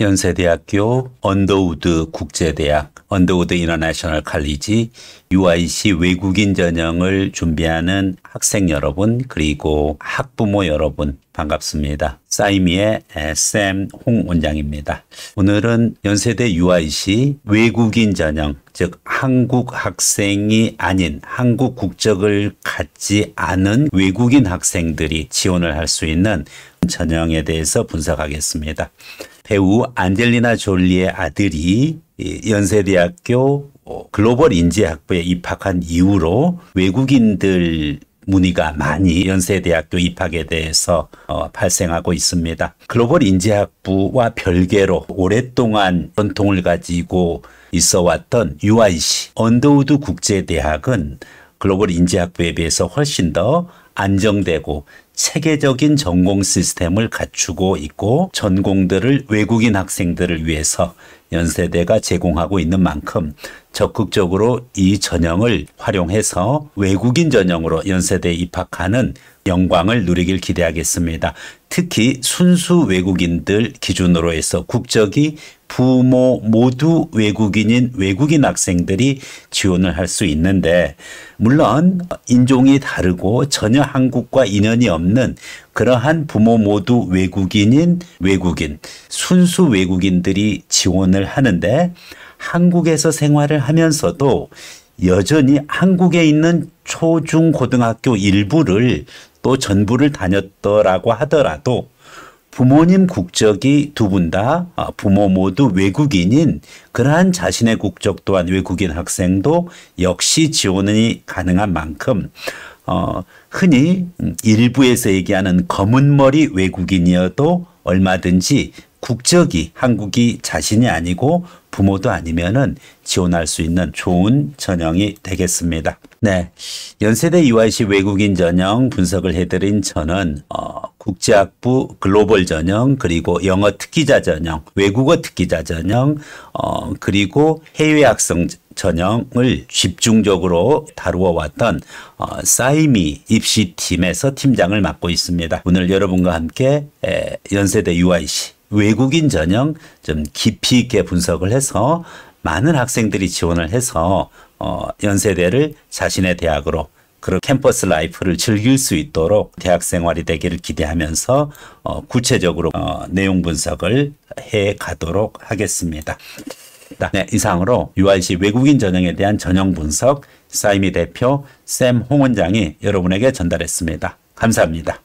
연세대학교, 언더우드 국제대학, 언더우드 인터내셔널 칼리지, UIC 외국인 전형을 준비하는 학생 여러분, 그리고 학부모 여러분, 반갑습니다. 사이미의 쌤홍 원장입니다. 오늘은 연세대 UIC 외국인 전형, 즉 한국 학생이 아닌 한국 국적을 갖지 않은 외국인 학생들이 지원을 할 수 있는 전형에 대해서 분석하겠습니다. 배우 안젤리나 졸리의 아들이 연세대학교 어, 글로벌 인재학부에 입학한 이후로 외국인들 문의가 많이 연세대학교 입학에 대해서 어, 발생하고 있습니다. 글로벌 인재학부와 별개로 오랫동안 전통을 가지고 있어 왔던 UIC 언더우드 국제대학은 글로벌 인재학부에 비해서 훨씬 더 안정되고 체계적인 전공 시스템을 갖추고 있고 전공들을 외국인 학생들을 위해서 연세대가 제공하고 있는 만큼 적극적으로 이 전형을 활용해서 외국인 전형으로 연세대에 입학하는 영광을 누리길 기대하겠습니다. 특히 순수 외국인들 기준으로 해서 국적이 부모 모두 외국인인 외국인 학생들이 지원을 할 수 있는데 물론 인종이 다르고 전혀 한국과 인연이 없는 그러한 부모 모두 외국인인 외국인, 순수 외국인들이 지원을 하는데 한국에서 생활을 하면서도 여전히 한국에 있는 초중고등학교 일부를 또 전부를 다녔더라고 하더라도 부모님 국적이 두 분다 아, 부모 모두 외국인인 그러한 자신의 국적 또한 외국인 학생도 역시 지원이 가능한 만큼 어, 흔히 음, 일부에서 얘기하는 검은머리 외국인이어도 얼마든지 국적이 한국이 자신이 아니고 부모도 아니면은 지원할 수 있는 좋은 전형이 되겠습니다. 네. 연세대 이화시 외국인 전형 분석을 해드린 저는, 어, 국제학부 글로벌 전형, 그리고 영어 특기자 전형, 외국어 특기자 전형, 어, 그리고 해외 학생 전형을 집중적으로 다루어 왔던 어, 사이미 입시팀에서 팀장을 맡고 있습니다. 오늘 여러분과 함께 에, 연세대 UIC 외국인 전형 좀 깊이 있게 분석을 해서 많은 학생들이 지원을 해서 어, 연세대를 자신의 대학으로 그런 캠퍼스 라이프를 즐길 수 있도록 대학 생활이 되기를 기대하면서 어, 구체적으로 어, 내용 분석을 해 가도록 하겠습니다. 있다. 네, 이상으로 UIC 외국인 전형에 대한 전형 분석 사이미 대표 샘홍 원장이 여러분에게 전달했습니다. 감사합니다.